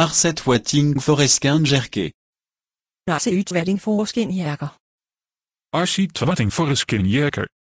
Har sett Wetting Foreskinjerke. Har set Wetting Foreskinjerker. Har set Wetting jerker.